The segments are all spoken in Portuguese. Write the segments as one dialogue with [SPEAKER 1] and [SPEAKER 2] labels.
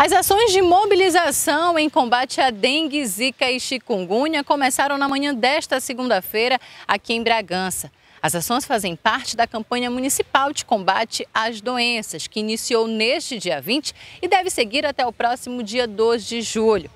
[SPEAKER 1] As ações de mobilização em combate à dengue, zika e chikungunya começaram na manhã desta segunda-feira aqui em Bragança. As ações fazem parte da campanha municipal de combate às doenças, que iniciou neste dia 20 e deve seguir até o próximo dia 12 de julho.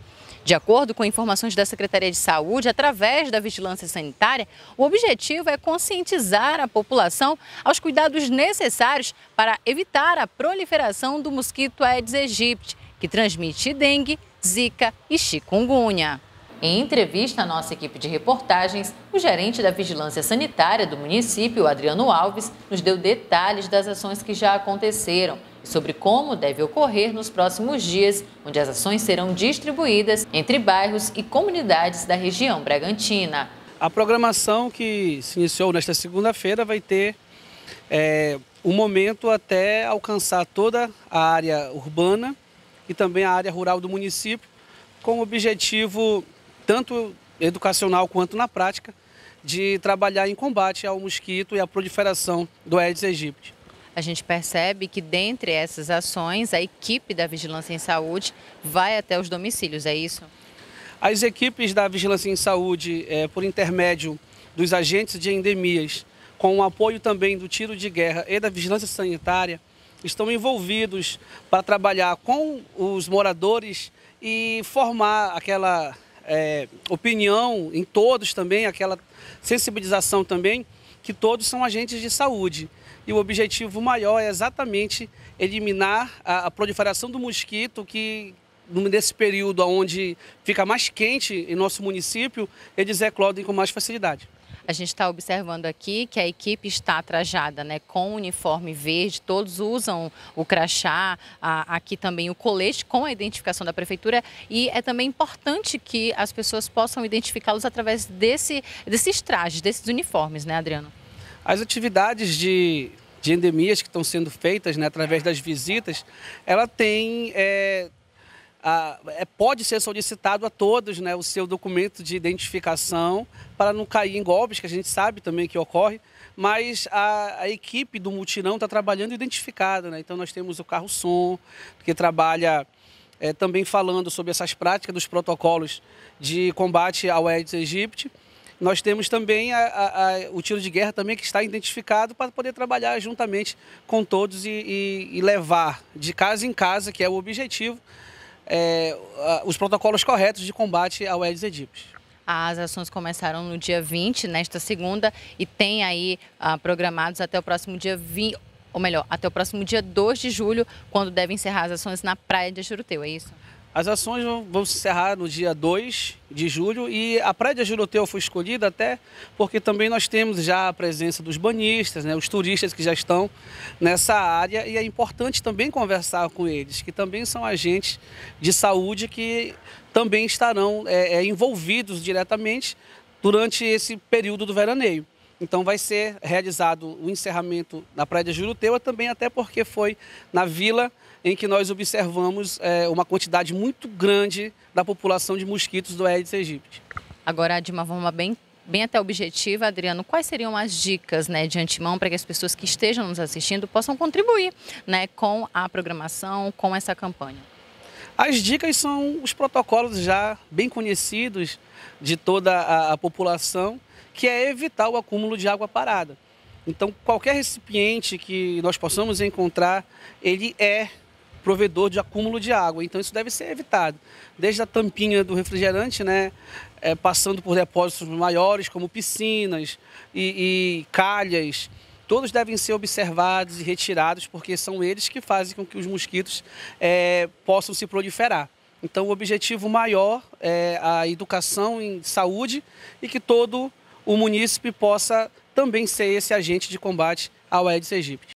[SPEAKER 1] De acordo com informações da Secretaria de Saúde, através da vigilância sanitária, o objetivo é conscientizar a população aos cuidados necessários para evitar a proliferação do mosquito Aedes aegypti, que transmite dengue, zika e chikungunya. Em entrevista à nossa equipe de reportagens, o gerente da Vigilância Sanitária do município, Adriano Alves, nos deu detalhes das ações que já aconteceram e sobre como deve ocorrer nos próximos dias, onde as ações serão distribuídas entre bairros e comunidades da região Bragantina.
[SPEAKER 2] A programação que se iniciou nesta segunda-feira vai ter é, um momento até alcançar toda a área urbana e também a área rural do município, com o objetivo, tanto educacional quanto na prática, de trabalhar em combate ao mosquito e à proliferação do
[SPEAKER 1] Aedes aegypti. A gente percebe que dentre essas ações, a equipe da Vigilância em Saúde vai até os domicílios, é isso?
[SPEAKER 2] As equipes da Vigilância em Saúde, é, por intermédio dos agentes de endemias, com o apoio também do tiro de guerra e da vigilância sanitária, estão envolvidos para trabalhar com os moradores e formar aquela é, opinião em todos também, aquela sensibilização também, que todos são agentes de saúde. E o objetivo maior é exatamente eliminar a, a proliferação do mosquito que, nesse período onde fica mais quente em nosso município, eles eclodem com mais
[SPEAKER 1] facilidade. A gente está observando aqui que a equipe está trajada né, com uniforme verde, todos usam o crachá, a, aqui também o colete com a identificação da prefeitura e é também importante que as pessoas possam identificá-los através desse, desses trajes, desses uniformes, né, Adriano?
[SPEAKER 2] As atividades de, de endemias que estão sendo feitas né, através das visitas, ela tem. É ah, pode ser solicitado a todos né, o seu documento de identificação para não cair em golpes, que a gente sabe também que ocorre, mas a, a equipe do mutirão está trabalhando identificada. Né? Então nós temos o carro-som, que trabalha é, também falando sobre essas práticas dos protocolos de combate ao Aedes aegypti. Nós temos também a, a, a, o tiro de guerra também que está identificado para poder trabalhar juntamente com todos e, e, e levar de casa em casa, que é o objetivo,
[SPEAKER 1] é, os protocolos corretos de combate ao Aedes aegypti. As ações começaram no dia 20, nesta segunda, e tem aí ah, programados até o próximo dia 20, ou melhor, até o próximo dia 2 de julho, quando devem encerrar as ações na Praia de Juruteu, é isso?
[SPEAKER 2] As ações vão se encerrar no dia 2 de julho e a Praia de Juruteu foi escolhida até porque também nós temos já a presença dos banhistas, né, os turistas que já estão nessa área e é importante também conversar com eles, que também são agentes de saúde que também estarão é, é envolvidos diretamente durante esse período do veraneio. Então vai ser realizado o encerramento na Praia de Juruteua também, até porque foi na vila em que nós observamos é, uma quantidade muito grande da população de mosquitos do Aedes aegypti.
[SPEAKER 1] Agora, de uma forma bem bem até objetiva, Adriano, quais seriam as dicas né, de antemão para que as pessoas que estejam nos assistindo possam contribuir né, com a programação, com essa campanha?
[SPEAKER 2] As dicas são os protocolos já bem conhecidos de toda a, a população que é evitar o acúmulo de água parada. Então, qualquer recipiente que nós possamos encontrar, ele é provedor de acúmulo de água. Então, isso deve ser evitado. Desde a tampinha do refrigerante, né, é, passando por depósitos maiores, como piscinas e, e calhas, todos devem ser observados e retirados, porque são eles que fazem com que os mosquitos é, possam se proliferar. Então, o objetivo maior é a educação em saúde e que todo o munícipe possa também ser esse agente de combate ao Aedes aegypti.